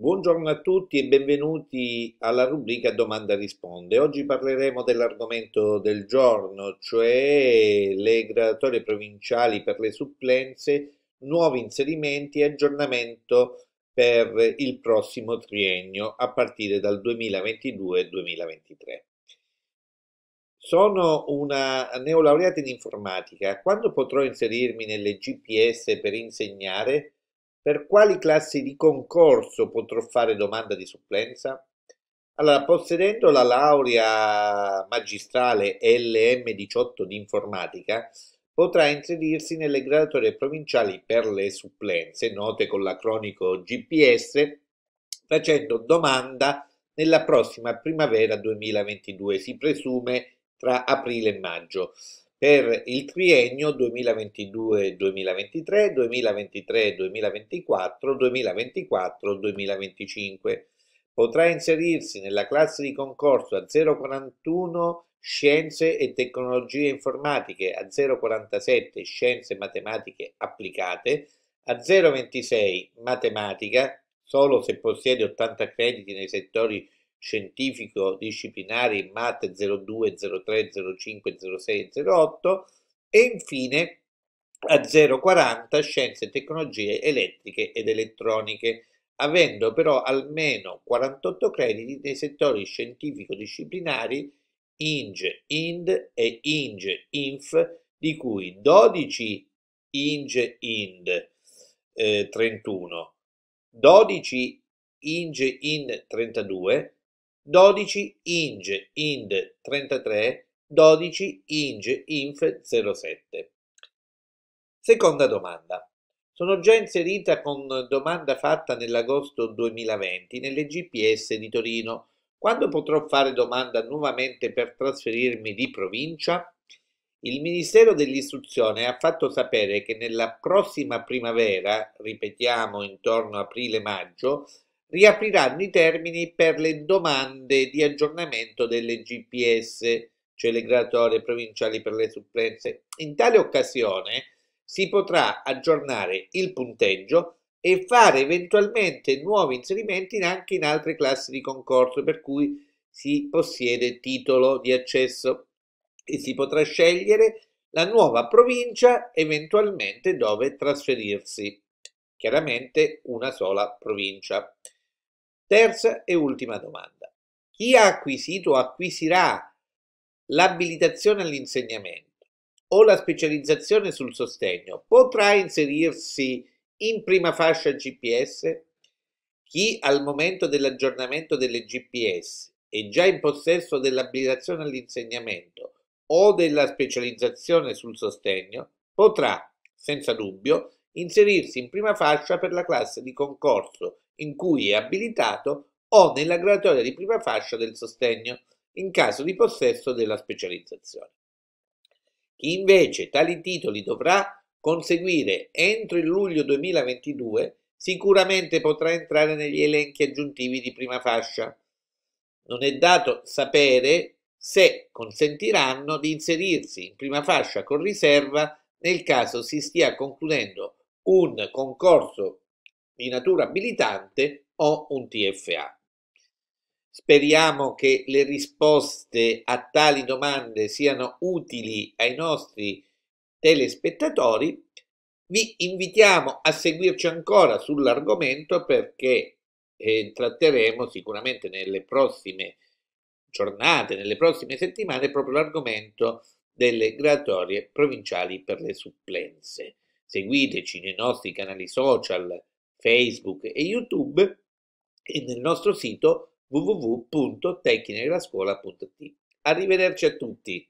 Buongiorno a tutti e benvenuti alla rubrica Domanda Risponde. Oggi parleremo dell'argomento del giorno, cioè le gradatorie provinciali per le supplenze, nuovi inserimenti e aggiornamento per il prossimo triennio a partire dal 2022-2023. Sono una neolaureata in informatica. Quando potrò inserirmi nelle GPS per insegnare? Per quali classi di concorso potrò fare domanda di supplenza? Allora, possedendo la laurea magistrale LM18 di informatica, potrà inserirsi nelle graduatorie provinciali per le supplenze, note con l'acronico GPS, facendo domanda nella prossima primavera 2022, si presume tra aprile e maggio per il triennio 2022-2023, 2023-2024, 2024-2025. Potrà inserirsi nella classe di concorso a 041 Scienze e tecnologie informatiche a 047 Scienze matematiche applicate, a 026 Matematica, solo se possiede 80 crediti nei settori scientifico disciplinare in MAT 02, 03, 05, 06 e 08 e infine a 040 Scienze e Tecnologie Elettriche ed Elettroniche, avendo però almeno 48 crediti nei settori scientifico-disciplinari INGE, IND e INGE, INF, di cui 12 INGE, IND eh, 31, 12 INGE, IND 32, 12 inge ind 33, 12 inge inf 07. Seconda domanda. Sono già inserita con domanda fatta nell'agosto 2020 nelle GPS di Torino. Quando potrò fare domanda nuovamente per trasferirmi di provincia? Il Ministero dell'Istruzione ha fatto sapere che nella prossima primavera, ripetiamo intorno a aprile-maggio, riapriranno i termini per le domande di aggiornamento delle GPS, cioè le graduatorie provinciali per le supplenze. In tale occasione si potrà aggiornare il punteggio e fare eventualmente nuovi inserimenti anche in altre classi di concorso per cui si possiede titolo di accesso e si potrà scegliere la nuova provincia eventualmente dove trasferirsi chiaramente una sola provincia Terza e ultima domanda. Chi ha acquisito o acquisirà l'abilitazione all'insegnamento o la specializzazione sul sostegno potrà inserirsi in prima fascia GPS? Chi al momento dell'aggiornamento delle GPS è già in possesso dell'abilitazione all'insegnamento o della specializzazione sul sostegno potrà, senza dubbio, inserirsi in prima fascia per la classe di concorso in cui è abilitato o nella graduatoria di prima fascia del sostegno, in caso di possesso della specializzazione. Chi invece tali titoli dovrà conseguire entro il luglio 2022 sicuramente potrà entrare negli elenchi aggiuntivi di prima fascia. Non è dato sapere se consentiranno di inserirsi in prima fascia con riserva nel caso si stia concludendo un concorso di natura abilitante o un TFA. Speriamo che le risposte a tali domande siano utili ai nostri telespettatori. Vi invitiamo a seguirci ancora sull'argomento perché eh, tratteremo sicuramente nelle prossime giornate, nelle prossime settimane, proprio l'argomento delle gradatorie provinciali per le supplenze. Seguiteci nei nostri canali social Facebook e YouTube e nel nostro sito www.tecnicalascuola.it. Arrivederci a tutti!